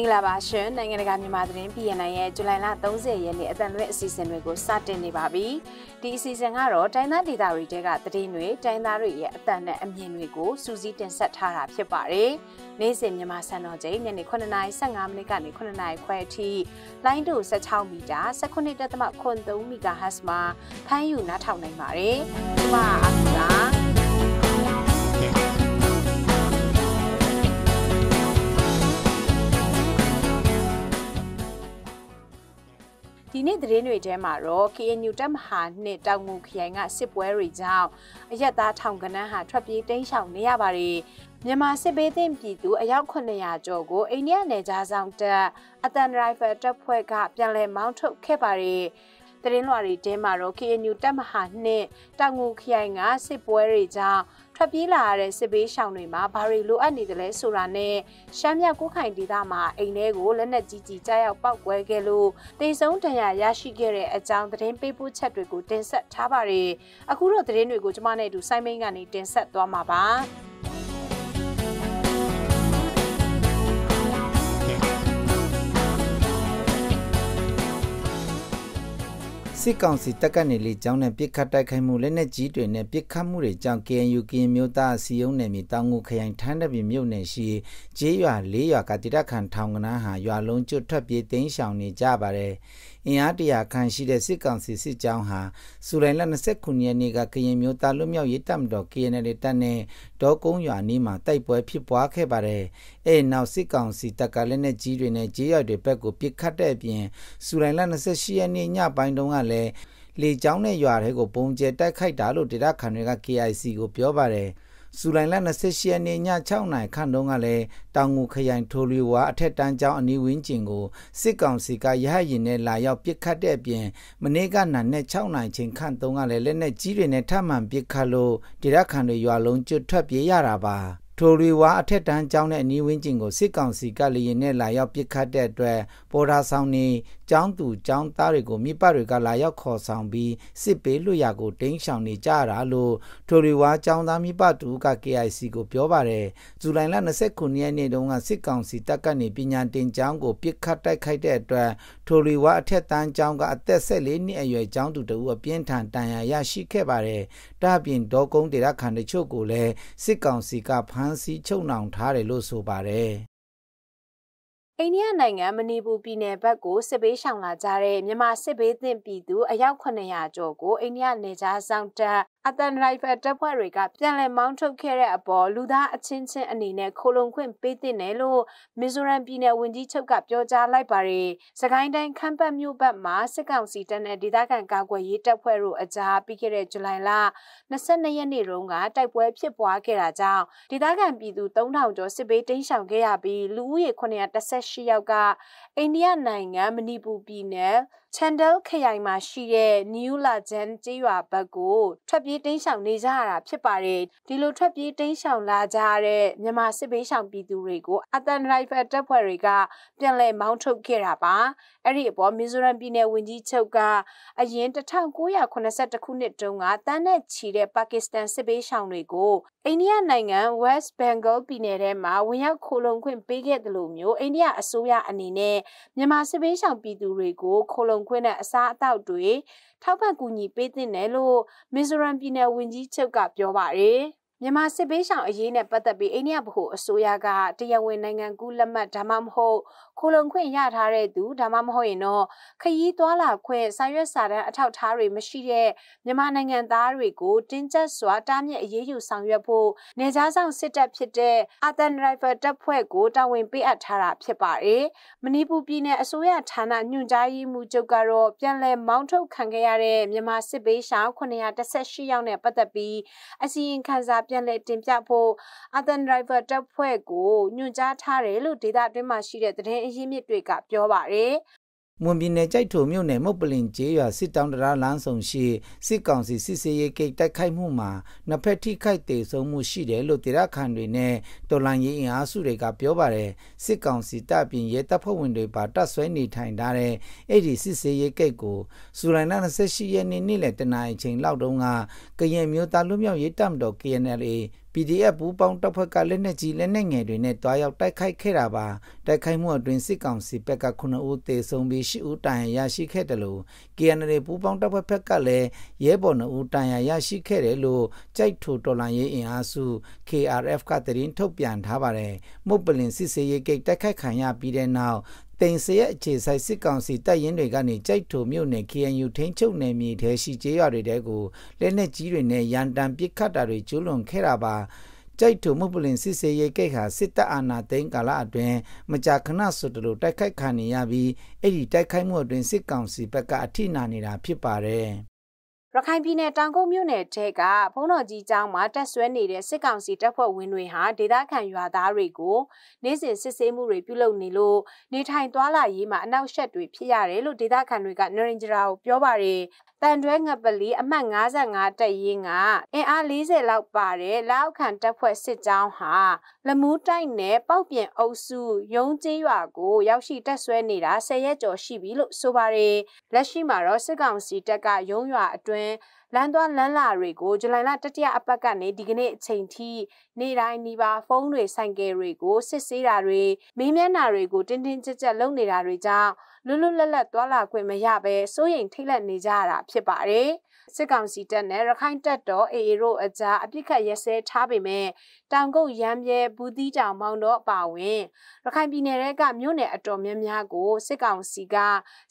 င်္ဂလာပါရှင်နိုင်ငံတကာမြန်မာသတင်း PNN ရဲ့ဇူလိုင်လ30ရက်နေ့အသံလွှင့်အစီအစဉ်တွေကိုစတင်နေပါပြီဒီအစီအစဉ်ကတော့တိုင်းသားဒေသတွေတဲကသတင်းတွေတိုင်းသားတွေရဲ့အသံနဲ့အမြင်တွေကိုစူးစီးတင်ဆက်ထားတာဖြစ်ပါတယ်နေ့စဉ်မြန်မာစံတော်ချိန်ညနေ9:55မိနစ်ကနေ9:00ခွဲအထိလိုင်းတူ16မီတာ19.3 MHz မှာဖမ်းယူနားထောင်နိုင်ပါတယ်ဒီမှာအခုကဒီနေ့သတင်းတွေထဲမှာတော့ KNU တပ်မဟာနှစ်တောင်ငူခရိုင်ကစစ်ပွဲတွေကြောင့်အရက်သားထောင်ကနန်းဟာထွက်ပြေးတိမ်းရှောင်နေရပါတယ်မြန်မာစစ်ဘေးသင့်ပြည်သူအယောက်900ကျော်ကိုအိန္ဒိယနယ်ခြားဆောင်တပ်အတန်ရိုင်ဖယ်တပ်ဖွဲ့ကပြန်လည်မောင်းထုတ်ခဲ့ပါတယ်သတင်းလွှာတွေထဲမှာတော့ KNU တပ်မဟာနှင့်တောင်ငူခရိုင်ကစစ်ပွဲတွေကြောင့်ထွက်ပြေးလာရတဲ့စစ်ဘေးရှောင်တွေမှာဘာတွေလိုအပ်နေသလဲဆိုတာနဲ့ရှမ်းမြောက်ကိုခိုင်ဒေသမှာအိမ်ထဲကိုလက်နက်ကြီးကြီးကြားရောက်ပောက်ကွဲခဲ့လို့တေဆုံးတန်ရာရရှိခဲ့တဲ့အကြောင်းသတင်းပေးပို့ချက်တွေကိုတင်ဆက်ထားပါတယ်အခုတော့သတင်းတွေကိုကျွန်မနဲ့အတူဆိုင်းမင်းကနေတင်ဆက်သွားမှာပါစစ်ကောင်စီတပ်ကနေလေကြောင်းနဲ့ပစ်ခတ်တိုက်ခိုက်မှုလက်နက်ကြီးတွေနဲ့ပစ်ခတ်မှုတွေကြောင့် KNU ကရင်မျိုးသားအစည်းအရုံးနယ်မြေတောင်ငူခရိုင်ထန်းတပင်မြို့နယ်ရှိကျေးရွာ၄ရွာကတိရခန်ထောင်ကနားဟာရွာလုံးကျွတ်ထွက်ပြေးတိမ်းရှောင်နေကြပါတယ်။အင်အားတရာခန့်ရှိတဲ့စစ်ကောင်စီစစ်ကြောင်းဟာဇူလိုင်လ29ရက်နေ့ကကရင်မျိုးသားလွတ်မြောက်ရေးတပ်မတော် KNL တပ်နဲ့ဒေါကုန်းရွာနီးမှာတိုက်ပွဲဖြစ်ပွားခဲ့ပါတယ်။အဲဒီနောက်စစ်ကောင်စီတပ်ကလက်နက်ကြီးတွေနဲ့ကြေးရွာတွေဘက်ကိုပစ်ခတ်တဲ့အပြင်ဇူလိုင်လ28ရက်နေ့ညပိုင်းတုန်းကလည်းလေကြောင်းနဲ့ရွာတွေကိုပုံကျဲတိုက်ခိုက်တာလို့ဒေသခံတွေက KIC ကိုပြောပါတယ်။ဇူလိုင်လ28ရက်နေ့ည6နာရီခန့်တုန်းကလည်းတောင်ငူခရိုင်ထိုလီဝါအထက်တန်းကျောင်းအနီးဝင်းကျင်ကိုစစ်ကောင်စီကရဟရင်နဲ့လာရောက်ပစ်ခတ်တဲ့အပြင်မနေ့ကနာနဲ့6နာရီချိန်ခန့်တုန်းကလည်းလက်နက်ကြီးတွေနဲ့ထပ်မံပစ်ခတ်လို့ဒေသခံတွေရွာလုံးကျွတ်ထွက်ပြေးရတာပါထိုရီဝါအထက်တန်းကျောင်းတဲ့အနီးဝန်းကျင်ကိုစစ်ကောင်စီကလေရင်နဲ့လာရောက်ပစ်ခတ်တဲ့အတွက်ပေါ်ဒါဆောင်နေကျောင်းသူကျောင်းသားတွေကိုမိဘတွေကလာရောက်ခေါ်ဆောင်ပြီးစစ်ပေးလွှတ်ရကိုတင်းရှောင်နေကြတာလို့ထိုရီဝါကျောင်းသားမိဘတူက KIC ကိုပြောပါတယ်ဇူလိုင်လ29ရက်နေ့တုန်းကစစ်ကောင်စီတပ်ကနေပညာတင်ကျောင်းကိုပစ်ခတ်တိုက်ခိုက်တဲ့အတွက်ထိုရီဝါအထက်တန်းကျောင်းကအသက်14နှစ်အရွယ်ကျောင်းသူတို့အပြင်းထန်တန်ရာရရှိခဲ့ပါတယ်တာပြင်ဒေါကုန်းဒေသခံတချို့ကိုလည်းစစ်ကောင်စီကဖမ်းမ်းဆီးချုပ်နှောင်ထားတယ်လို့ဆိုပါတယ်။အိန္ဒိယနိုင်ငံမဏိပူပြည်နယ်ဘက်ကိုစစ်ဘေးရှောင်လာကြတဲ့မြန်မာစစ်ဘေးသင့်ပြည်သူအယောက်900ကျော်ကိုအိန္ဒိယနေကြားဆောင်တပ်အတန်ရိုင်ဖယ်တပ်ဖွဲ့တွေကပြန်လည်မောင်းထုတ်ခဲ့တဲ့အပေါ်လူသားအချင်းချင်းအနေနဲ့ခိုလုံခွင့်ပေးသင့်တယ်လို့မီဇိုရမ်ပြည်နယ်ဝန်ကြီးချုပ်ကပြောကြားလိုက်ပါတယ်။စကိုင်းတိုင်းခမ်းပတ်မြို့ဘက်မှာစစ်ကောင်စီတပ်နဲ့ဒေသခံကာကွယ်ရေးတပ်ဖွဲ့တို့အကြားပြီးခဲ့တဲ့ဇူလိုင်လ22ရက်နေ့တုန်းကတိုက်ပွဲဖြစ်ပွားခဲ့တာကြောင့်ဒေသခံပြည်သူ3000ကျော်စစ်ဘေးတိမ်းရှောင်ခဲ့ရပြီးလူဦးရေ918ယောက်ကအိန္ဒိယနိုင်ငံမဏိပူပြည်နယ်ချန်ဒယ်ခရိုင်မှာရှိတဲ့ New Lajan ကျေးရွာဘက်ကိုထွက်ပြေးတိမ်းရှောင်နေကြရတာဖြစ်ပါတယ်။ဒီလိုထွက်ပြေးတိမ်းရှောင်လာကြတဲ့မြန်မာစစ်ဘေးရှောင်ပြည်သူတွေကိုအတန်ဒရိုင်ဖာတပ်ဖွဲ့တွေကပြန်လည်မောင်းထုတ်ခဲ့တာပါ။အဲ့ဒီအပေါ်မီဇိုရမ်ပြည်နယ်ဝန်ကြီးချုပ်ကအရင်1982ခုနှစ်တုန်းကတန်းနဲ့ချီတဲ့ပါကစ္စတန်စစ်ဘေးရှောင်တွေကိုအိန္ဒိယနိုင်ငံ West Bengal ပြည်နယ်ထဲမှာဝင်ရောက်ခိုလုံခွင့်ပေးခဲ့တယ်လို့မျိုးအိန္ဒိယအစိုးရအနေနဲ့မြန်မာစစ်ဘေးရှောင်ပြည်သူတွေကိုခိုလုံခွင့်နဲ့အစားအသောက်တွေထောက်ပံ့ကူညီပေးသင့်တယ်လို့မီဇိုရမ်ပြည်နယ်ဝန်ကြီးချုပ်ကပြောပါတယ်။မြန်မာစစ်ဘေးရှောင်အရေးနဲ့ပတ်သက်ပြီးအိန္ဒိယဗဟိုအစိုးရကတရားဝင်နိုင်ငံကူးလက်မှတ်ဒါမှမဟုတ်ခိုလုံခွင့်ရထားတဲ့သူဒါမှမဟုတ်ရင်တော့ခရီးသွားလာခွင့်စာရွက်စာတမ်းအထောက်အထားတွေမရှိတဲ့မြန်မာနိုင်ငံသားတွေကိုတင်းကျပ်စွာတားမြစ်အရေးယူဆောင်ရွက်ဖို့နေကြားဆောင်စစ်တပ်ဖြစ်တဲ့အာသန်ရိုင်ဖယ်တပ်ဖွဲ့ကိုတာဝန်ပေးအပ်ထားတာဖြစ်ပါတယ်။မဏိပူပြည်နယ်အစိုးရဌာနညွှန်ကြားရေးမှူးချုပ်ကတော့ပြန်လည်မောင်းထုတ်ခံခဲ့ရတဲ့မြန်မာစစ်ဘေးရှောင်918ယောက်နဲ့ပတ်သက်ပြီးအစီရင်ခံစာပြန်လည်တင်ပြဖို့ Athan Driver တပ်ဖွဲ့ကိုညွှန်ကြားထားတယ်လို့ဒေသတွင်းမှာရှိတဲ့သတင်းအရင်းမြစ်တွေကပြောပါတယ်မွန်ပြည်နယ်ကြိုက်ထုံမြို့နယ်မုတ်ပလင်ကျေးရွာစစ်တောင်းတရာလမ်းဆောင်ရှိစစ်ကောင်စီစစ်စေးရေးကိတ်တိုက်ခိုက်မှုမှာနှစ်ဖက်ထိခိုက်ဒေဆုံးမှုရှိတယ်လို့ဒေသခံတွေနဲ့တော်လှန်ရေးအင်အားစုတွေကပြောပါတယ်စစ်ကောင်စီတပ်ပြင်ရဲတပ်ဖွဲ့ဝင်တွေပါတပ်ဆွဲနေထိုင်ထားတဲ့အဲ့ဒီစစ်စေးရေးကိတ်ကိုဇူလိုင်လ28ရက်နေ့နေ့လယ်တနာရီချိန်လောက်တုန်းကကရင်မျိုးသားလူမျိုးရေးတပ်မတော် KNLA PDF ပူးပေါင်းတပ်ဖွဲ့ကလက်နက်ကြီးလက်နက်ငယ်တွေနဲ့တွားရောက်တိုက်ခိုက်ခဲ့တာပါတိုက်ခိုက်မှုအတွင်းစစ်ကောင်စီဘက်က9ဦးသေဆုံးပြီး10ဦးတန်ရာရရှိခဲ့တယ်လို့ KNL ပူးပေါင်းတပ်ဖွဲ့ဘက်ကလည်းရဲဘော်9ဦးတန်ရာရရှိခဲ့တယ်လို့ကြိုက်ထူတော်လှန်ရေးအင်အားစု KRF ကသတင်းထုတ်ပြန်ထားပါတယ်မုတ်ပလင်စစ်စေးရေးဂိတ်တိုက်ခိုက်ခံရပြီးတဲ့နောက်တိန်စရဲ့အခြေဆိုင်စစ်ကောင်စီတပ်ရင်းတွေကနေကြိုက်ထုံမြို့နယ် KNU ထိန်းချုပ်နယ်မြေထဲရှိကျေးရွာတွေတဲကိုလက်နက်ကြီးတွေနဲ့ရန်တံပစ်ခတ်တာတွေကျူးလွန်ခဲ့တာပါကြိုက်ထုံမှုပလင်စစ်စေးရေးကိတ်ဟာစစ်တပ်အာဏာသိမ်းကာလအတွင်းမကြာခဏဆိုတလို့တိုက်ခိုက်ခံနေရပြီးအဲ့ဒီတိုက်ခိုက်မှုအတွင်းစစ်ကောင်စီဘက်ကအထိနာနေတာဖြစ်ပါတယ်ရခိုင်ပြည်နယ်တောင်ကုန်းမြို့နယ်ထဲကဘုံတော်ကြီးကျောင်းမှာတက်ဆွဲနေတဲ့စစ်ကောင်စီတပ်ဖွဲ့ဝင်တွေဟာဒေသခံရွာသားတွေကိုနေ့စဉ်စစ်ဆေးမှုတွေပြုလုပ်နေလို့နေထိုင်သွားလာရေးမှာအနောက်ရှက်တွေဖြစ်ရတယ်လို့ဒေသခံတွေကနရင်ဂျရာကိုပြောပါတယ်တန်တွဲငပလီအမှတ်55တက်ရင်ကအင်အား40လောက်ပါတဲ့လောက်ခံတပ်ဖွဲ့စစ်ကြောင်းဟာလမူးတိုက်နယ်ပောက်ပြင်အုပ်စုရုံးကျေးရွာကို ရောက်ရှိတက်ဆွဲနေတာ10ရက်ကျော်ရှိပြီလို့ဆိုပါတယ်လက်ရှိမှာတော့စစ်ကောင်စီတပ်ကရုံးရွာအတွင်းလမ်းသွားလမ်းလာတွေကိုဇူလိုင်လတတိယအပတ်ကနေဒီကနေ့အချိန်ထိနေတိုင်းနီးပါဖုန်းတွေဆိုင်ကယ်တွေကို စစ်ဆေးတာတွေမင်းမျက်နှာတွေကိုတင်းတင်းကြပ်ကြပ်လုပ်နေတာတွေကြောင့်လွတ်လွတ်လပ်လပ်သွားလာခွင့်မရဘဲစိုးရိမ်ထိတ်လန့်နေကြရတာဖြစ်ပါတယ်။စစ်ကောင်စီတပ်နဲ့ရခိုင်တပ်တော် AA တို့အကြားအပြစ်ခတ်ရစဲထားပေမဲ့တောင်ကုတ်ရမ်းပြဲဘူးတီးတောင်မောင်းတော့အပါဝင်ရခိုင်ပြည်နယ်ကမြို့နယ်အတော်များများကိုစစ်ကောင်စီက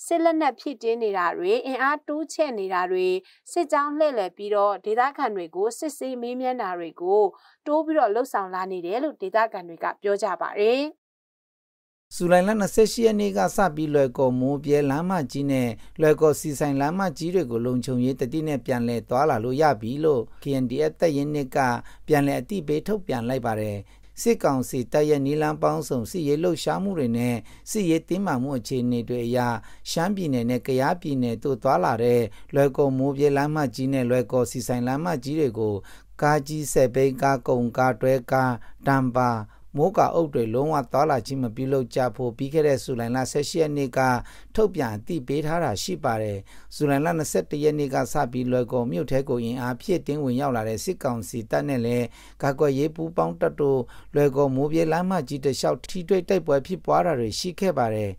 စစ်လက်နက်ဖြစ်တင်းနေတာတွေအင်အားတိုးချဲ့နေတာတွေစစ်ကြောင်းလှည့်လည်ပြီးတော့ဒေသခံတွေကိုစစ်ဆေးမေးမြန်းတာတွေကိုတိုးပြီးတော့လှုပ်ဆောင်လာနေတယ်လို့ဒေသခံတွေကပြောကြပါတယ်။ဇူလိုင်လ28ရက်နေ့ကစပြီးလွယ်ကော်မိုးပြဲလမ်းမကြီးနဲ့လွယ်ကော်စီဆိုင်လမ်းမကြီးတွေကိုလုံခြုံရေးတတိနဲ့ပြန်လည်သွားလာလို့ရပြီလို့ KNDF တပ်ရင်းနှစ်ကပြန်လည်အသိပေးထုတ်ပြန်လိုက်ပါတယ်စစ်ကောင်စီတပ်ရဲ့နီလန်းပေါင်းစုံစစ်ရေးလှုပ်ရှားမှုတွေနဲ့စစ်ရေးတင်းမာမှုအခြေအနေတွေအရရှမ်းပြည်နယ်နဲ့ကယားပြည်နယ်တို့သွားလာတဲ့လွယ်ကော်မိုးပြဲလမ်းမကြီးနဲ့လွယ်ကော်စီဆိုင်လမ်းမကြီးတွေကိုကားကြီးဆက်ဘိန်းကားကုံကားတွဲကားတံပါမိုးကာအုပ်တွေလုံးဝသွာလာခြင်းမပြုလုပ်ကြဖို့ပြီးခဲ့တဲ့ဇူလိုင်လ16ရက်နေ့ကထုတ်ပြန်အသိပေးထားတာရှိပါတယ်ဇူလိုင်လ21ရက်နေ့ကစပြီးလွယ်ကော်မြို့ထဲကိုရင်အားဖြစ်တင်းဝင်ရောက်လာတဲ့စစ်ကောင်စီတပ်နဲ့လည်းကာကွယ်ရေးပူးပေါင်းတပ်တို့လွယ်ကော်မိုးပြေလမ်းမကြီးတစ်လျှောက်ထိတွေ့တိုက်ပွဲဖြစ်ပွားတာတွေရှိခဲ့ပါတယ်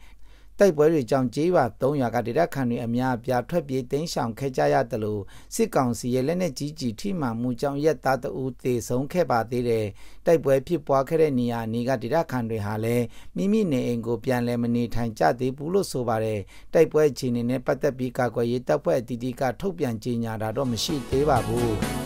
တိုက်ပွဲတွေကြောင့်ကြေးရွာ၃ရွာကဒေသခံတွေအများအပြားထွက်ပြေးတိမ်းရှောင်ခဲ့ကြရတယ်လို့စစ်ကောင်စီရဲ့လက်နက်ကြီးကြီးထိမှန်မှုကြောင့်ရက်သားတအူးသေဆုံးခဲ့ပါသေးတယ်။တိုက်ပွဲဖြစ်ပွားခဲ့တဲ့နေရာနေကဒေသခံတွေဟာလည်းမိမိနေအိမ်ကိုပြန်လည်မနေထိုင်ကြသေးဘူးလို့ဆိုပါတယ်။တိုက်ပွဲအခြေအနေနဲ့ပတ်သက်ပြီးကာကွယ်ရေးတပ်ဖွဲ့အသီးသီးကထုတ်ပြန်ကြေညာတာတော့မရှိသေးပါဘူး။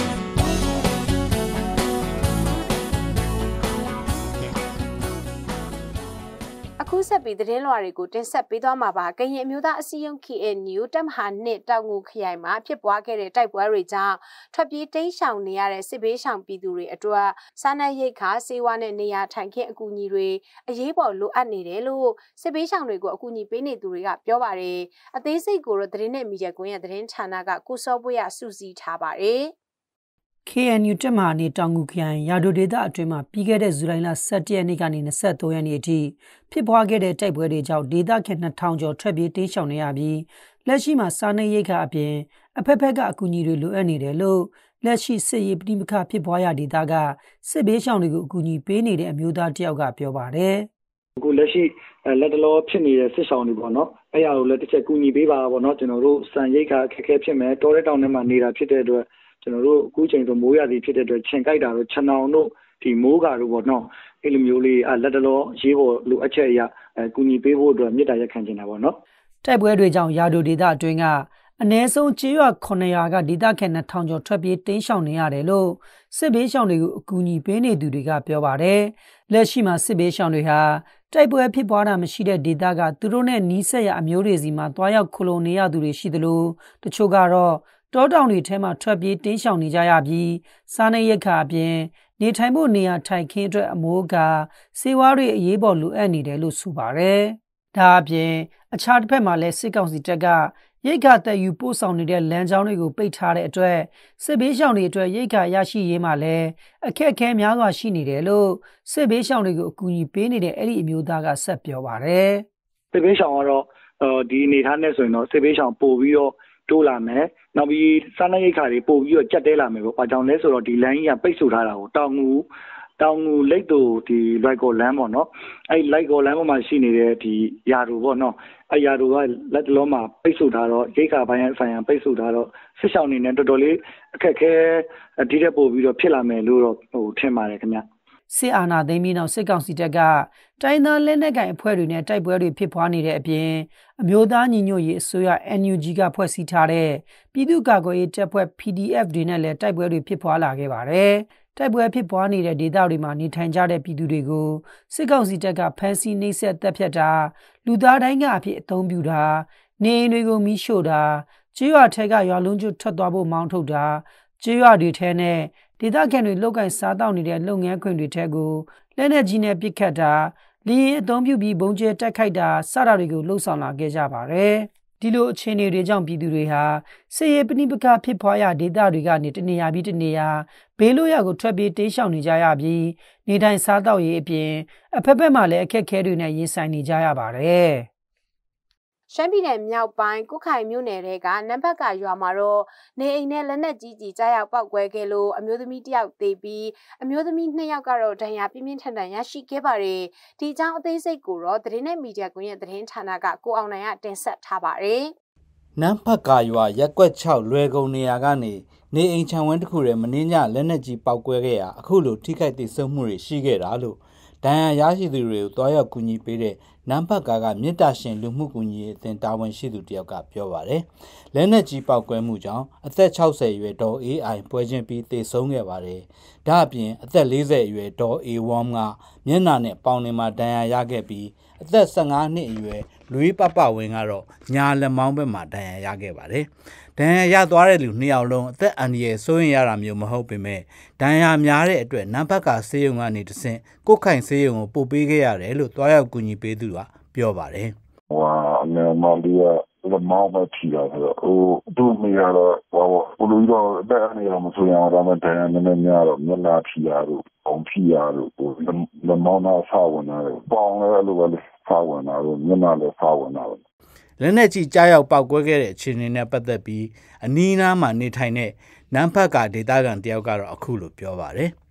။အခုဆက်ပြီးသတင်းလွှာတွေကိုတင်ဆက်ပေးသွားမှာပါကရင်အမျိုးသားအစည်းအရုံး KNU တပ်မဟာနှစ်တောင်ငူခရိုင်မှာဖြစ်ပွားခဲ့တဲ့တိုက်ပွဲတွေကြောင့်ထွက်ပြေးတိမ်းရှောင်နေရတဲ့စစ်ဘေးရှောင်ပြည်သူတွေအတွက်စားနပ်ရိက္ခာဆေးဝါးနဲ့နေရာထိုင်ခင်းအကူအညီတွေအရေးပေါ်လိုအပ်နေတယ်လို့စစ်ဘေးရှောင်တွေကိုအကူအညီပေးနေသူတွေကပြောပါတယ်အသေးစိတ်ကိုတော့သတင်းနဲ့မီဒီယာကွန်ရဲ့သတင်းဌာနကကိုစောပွေရစူးစီးထားပါတယ် KNU တက်မာနေတောင်ငူခရိုင်ရာဒိုဒေသအတွင်းမှာပြီးခဲ့တဲ့ဇူလိုင်လ17ရက်နေ့ကနေ23ရက်နေ့အထိဖြစ်ပွားခဲ့တဲ့တိုက်ပွဲတွေကြောင့်ဒေသခံ2000ကျော်ထွက်ပြေးတိမ်းရှောင်နေရပြီးလက်ရှိမှာစားနပ်ရိက္ခာအပြင်အဖက်ဖက်ကအကူအညီတွေလိုအပ်နေတယ်လို့လက်ရှိစစ်ရေးပဋိပက္ခဖြစ်ပွားရာဒေသကစစ်ဘေးရှောင်တွေကိုအကူအညီပေးနေတဲ့အမျိုးသားတယောက်ကပြောပါတယ်အခုလက်ရှိလက်တလောဖြစ်နေတဲ့စစ်ဆောင်တွေပေါ့နော်အဲ့ရကိုလည်းတစ်ချက်ကူညီပေးပါပေါ့နော်ကျွန်တော်တို့စံရိတ်ကအခက်အခဲဖြစ်မယ်တော်တဲ့တောင်ထဲမှာနေတာဖြစ်တဲ့အတွက်ကျနော်တို့အခုချိန်ဆိုမိုးရာသီဖြစ်တဲ့အတွက်ခြင်ကိုက်တာတို့ခြံအောင်တို့ဒီမိုးကာတို့ပေါ့နော်အဲ့လိုမျိုးလေးအလက်တလောရေးပေါ်လိုအပ်ချက်အရအကူညီပေးဖို့အတွက်မြစ်တာရက်ခံနေတာပေါ့နော်တိုက်ပွဲတွေကြောင့်ရာဒိုဒေသအတွင်းကအနည်းဆုံးကျေးရွာ900ကဒေသခံ1000ကျော်ထွက်ပြေးတိမ်းရှောင်နေရတယ်လို့စစ်ဘေးရှောင်တွေကိုအကူအညီပေးနေသူတွေကပြောပါတယ်။လက်ရှိမှာစစ်ဘေးရှောင်တွေဟာတိုက်ပွဲဖြစ်ပွားတာမရှိတဲ့ဒေသကသူတို့နဲ့နီးစပ်ရအမျိုးတွေစီမှာတွားရောက်ခလုံးနေရသူတွေရှိသလိုတချို့ကတော့တောတောင်တွေထဲမှာထွက်ပြေးတင်းရှောင်နေကြရပြီးစားနေရခါအပြင် နေထိုင်ဖို့နေရာထိုင်ခင်းအတွက်အမိုးကာစေဝါတွေအရေးပေါ်လိုအပ်နေတယ်လို့ဆိုပါတယ်။ဒါအပြင်အခြားတစ်ဖက်မှာလည်းစစ်ကောင်စီတပ်ကရိတ်ခါတက်ယူပို့ဆောင်နေတဲ့လမ်းကြောင်းတွေကိုပိတ်ထားတဲ့အတွက်စစ်ဘေးရှောင်တွေအတွက်ရိတ်ခါရရှိရေးမှာလည်းအခက်အခဲများစွာရှိနေတယ်လို့စစ်ဘေးရှောင်တွေကိုအကူအညီပေးနေတဲ့အဲ့ဒီအမျိုးသားကဆက်ပြောပါတယ်။စစ်ဘေးရှောင်ကတော့ဒီအနေထားနဲ့ဆိုရင်တော့စစ်ဘေးရှောင်ပို့ပြီးတော့တိုးလာမယ်။နောက်ပြီးစားနပ်ရိက္ခာတွေပို့ပြီးတော့ကျက်တဲလာမယ်ပေါ့။ဘာကြောင့်လဲဆိုတော့ဒီလမ်းကြီးကပိတ်ဆို့ထားတာကိုတောင်ငူတောင်ငူလိတ်တို့ဒီလိုက်ကောလမ်းပေါ့နော်။အဲ့လိုက်ကောလမ်းပေါ်မှာရှိနေတဲ့ဒီယာတို့ပေါ့နော်။အဲ့ယာတို့ကလက်တလုံးမှာပိတ်ဆို့ထားတော့ရိက္ခာပိုင်းဆိုင်ရာပိတ်ဆို့ထားတော့ဆစ်ဆောင်နေနဲ့တော်တော်လေးအခက်ခဲဒီထက်ပိုပြီးတော့ဖြစ်လာမယ်လို့တော့ဟိုထင်ပါတယ်ခင်ဗျ။စစ်အာဏာသိမ်းပြီးနောက်စစ်ကောင်စီတပ်ကတိုင်းသားလက်နက်ကိုင်အဖွဲ့တွေနဲ့တိုက်ပွဲတွေဖြစ်ပွားနေတဲ့အပြင်အမျိုးသားညီညွတ်ရေးအစိုးရ NUG ကဖွဲ့စည်းထားတဲ့ပြည်သူ့ကာကွယ်ရေးတပ်ဖွဲ့ PDF တွေနဲ့လည်းတိုက်ပွဲတွေဖြစ်ပွားလာခဲ့ပါတယ်။တိုက်ပွဲဖြစ်ပွားနေတဲ့ဒေသတွေမှာနေထိုင်ကြတဲ့ပြည်သူတွေကိုစစ်ကောင်စီတပ်ကဖမ်းဆီးနှိပ်စက်တပ်ဖြတ်တာလူသားတိုင်းကအဖြစ်အသုံးပြုတာ နေအိမ်တွေကိုမိရှို့တာကျွော်ထက်ကရွာလုံးကျွတ်ထွက်သွားဖို့မောင်းထုတ်တာကျွော်တွေထဲနဲ့ဒေသခံတွေလောက်ကင်စားတောက်နေတဲ့လုပ်ငန်းခွင်တွေထက်ကိုလက်နက်ကြီးနဲ့ပစ်ခတ်တာလီရင်အုံပြုပြီးဘုံကျဲတိုက်ခိုက်တာစတာတွေကိုလှုံ့ဆော်လာခဲ့ကြပါတယ်။ဒီလိုအခြေအနေတွေကြောင့်ပြည်သူတွေဟာစစ်ရေးပဏိပကဖြစ်ပွားရဒေသတွေကနေတနေရာပြီးတနေရာဘေးလွတ်ရာကိုထွက်ပြေးတိမ်းရှောင်နေကြရပြီးနေတိုင်းစားတောက်ရေးအပြင်အဖက်ဖက်မှာလည်းအခက်အခဲတွေနဲ့ရင်ဆိုင်နေကြရပါတယ်။ရှမ်းပြည်နယ်မြောက်ပိုင်းကုခိုင်မြို့နယ်တဲကနံပါတ်ကရွာမှာတော့နေအိမ်နဲ့လက်နက်ကြီးကြီးကြားရောက်ပောက်ကွဲခဲ့လို့အမျိုးသမီးတစ်ယောက်သေပြီးအမျိုးသမီးနှစ်ယောက်ကတော့ဒဏ်ရာပြင်းပြင်းထန်ထန်ရရှိခဲ့ပါတယ်။ဒီအကြောင်းအသေးစိတ်ကိုတော့သတင်းနဲ့မီဒီယာကွန်ရက်သတင်းဌာနကကိုအောင်နိုင်ကတင်ဆက်ထားပါတယ်။နံပါတ်ကရွာရက်ကွက်6လွယ်ကုံနေရာကနေနေအိမ်ခြံဝန်းတစ်ခုထဲမင်းညလက်နက်ကြီးပောက်ကွဲခဲ့ရာအခုလိုထိခိုက်ဒေဆုံးမှုတွေရှိခဲ့တာလို့ဒဏ်ရာရရှိသူတွေကိုတွားရောက်ကူညီပေးတဲ့နမ်ဘတ်ကာကမြစ်တာရှင်လူမှုကူညီရေးအသင်းတာဝန်ရှိသူတယောက်ကပြောပါတယ်။လက်နက်ကြီးပောက်ကွဲမှုကြောင့်အသက်60အရွယ်ဒေါ် AI ပွဲချင်းပြီးသေဆုံးခဲ့ပါတယ်။ဒါ့အပြင်အသက်40အရွယ်ဒေါ် A1 ကမျက်နှာနဲ့ပေါင်နေမှာဒဏ်ရာရခဲ့ပြီးအသက်15နှစ်အရွယ်လူကြီးပပဝင်းကတော့ညာလက်မောင်းဘက်မှာဒဏ်ရာရခဲ့ပါတယ်။ဒဏ်ရာရသွားတဲ့လူနှစ်ယောက်လုံးအသက်အန္တရာယ်စိုးရင်ရတာမျိုးမဟုတ်ပေမဲ့ဒဏ်ရာများတဲ့အတွက်နံပါတ်ကဆေးရုံကနေတဆင့်ကိုယ်ခိုင်ဆေးရုံကိုပို့ပေးခဲ့ရတယ်လို့တွားရောက်ကူညီပေးသူကပြောပါတယ်။ဝါအမေမလေးကလမောင်းမထီတာဆိုတော့ဟိုသူ့မိရတော့ဟောဘလူရောအသက်အန္တရာယ်မဆိုရအောင်ဒါမှဒဏ်ရာနည်းနည်းများတော့မျက်နှာထီရတို့ပုံထီရတို့ဟိုလမောင်းနာဆောက်ဝင်လာတယ်ပေါင်လည်းအဲ့လိုပဲပါဝင်လာလို့မျက်နှာလည်းပါဝင်လာလို့လက်နဲ့ကြီးကြားရောက်ပောက်ကွဲခဲ့တဲ့အခြေအနေနဲ့ပတ်သက်ပြီးအနီးအနားမှာနေထိုင်တဲ့နန်းဖက်ကဒေသခံတယောက်ကတော့အခုလိုပြောပါတယ်။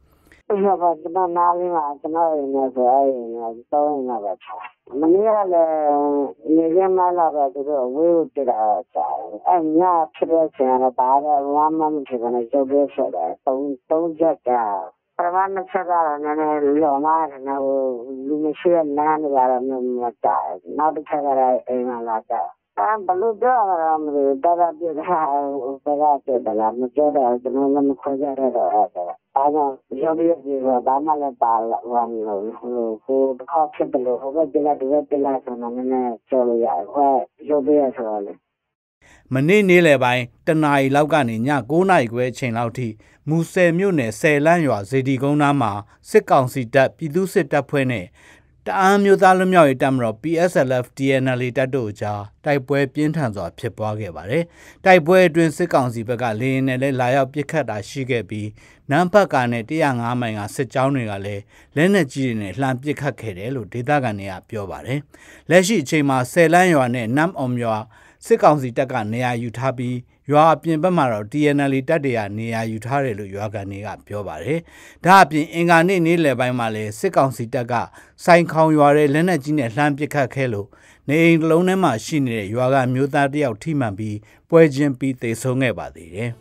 အဲ့တော့ကျွန်တော်နားလေးမှာကျွန်တော်ရင်းနေဆိုအဲ့ဒီတော့ရင်းနေပါချာ။မနေ့ကလည်းနေရမလာပဲသူတို့ဝေးတက်တာကြာ။အဲ့ညဖြစ်တဲ့ချိန်ကတော့ဘာလဲဝမ်းမဖြစ်ဘူးနဲ့ကြုတ်ပြဆက်တယ်။သုံးသုံးချက်ကမနဲ့ဆက်ရတာနည်းနည်းလောမားတယ်နော်လူမရှိတဲ့လမ်းတွေကတော့မြမတာနောက်တစ်ခါကလည်းအိမ်မှာလာတာအဲဘလို့ပြောရတာမလို့တရပြတာဘယ်ကပြတာလဲမပြောတော့ကျွန်တော်လည်းမခွဲကြရတော့အဲဒါအဲဒါရုပ်ရည်ကဘာမှလည်းပါလာဝန်လို့ကိုတစ်ခါဖြစ်တယ်လို့ဟိုကကြည့်လိုက်ဒီကကြည့်လိုက်ဆိုတော့နည်းနည်းကြော်လို့ရတယ်ဟဲ့ရုပ်ရည်ဆိုတော့မနေ့နေ့လယ်ပိုင်းတနာရီလောက်ကနေည9နာရီခွဲအချိန်လောက်ထိမူဆယ်မြို့နယ်ဆယ်လန်းရွာဇေဒီကုန်းနားမှာစစ်ကောင်စီတပ်ပြည်သူစစ်တပ်ဖွဲ့နဲ့တအမ်းမျိုးသားလူမျိုးရေးတပ်မတော် PSLF DNL တပ်တို့ကြားတိုက်ပွဲပြင်းထန်စွာဖြစ်ပွားခဲ့ပါတယ်။တိုက်ပွဲအတွင်းစစ်ကောင်စီဘက်ကလေရင်နဲ့လည်းလာရောက်ပစ်ခတ်တာရှိခဲ့ပြီးနန်းဖက်ကနဲ့105မိုင်ကစစ်ကြောင်းတွေကလည်းလက်နက်ကြီးတွေနဲ့လှမ်းပစ်ခတ်ခဲ့တယ်လို့ဒေသခံတွေကပြောပါတယ်။လက်ရှိအချိန်မှာဆယ်လန်းရွာနဲ့နမ်အောင်ရွာစစ်ကောင်စီတပ်ကနေရာယူထားပြီးရွာအပြင်ဘက်မှာတော့ TNL တပ်တွေကနေရာယူထားတယ်လို့ရွာကန်တွေကပြောပါတယ်။ဒါအပြင်အင်ကာနေ့နေ့လယ်ပိုင်းမှာလည်းစစ်ကောင်စီတပ်ကစိုင်ခေါင်ရွာတဲ့လက်နက်ကြီးနဲ့လှမ်းပစ်ခတ်ခဲ့လို့နေအိမ်လုံးထဲမှာရှိနေတဲ့ရွာကမျိုးသားတယောက်ထိမှန်ပြီးပွဲချင်းပြီးတေဆုံးခဲ့ပါသေးတယ်။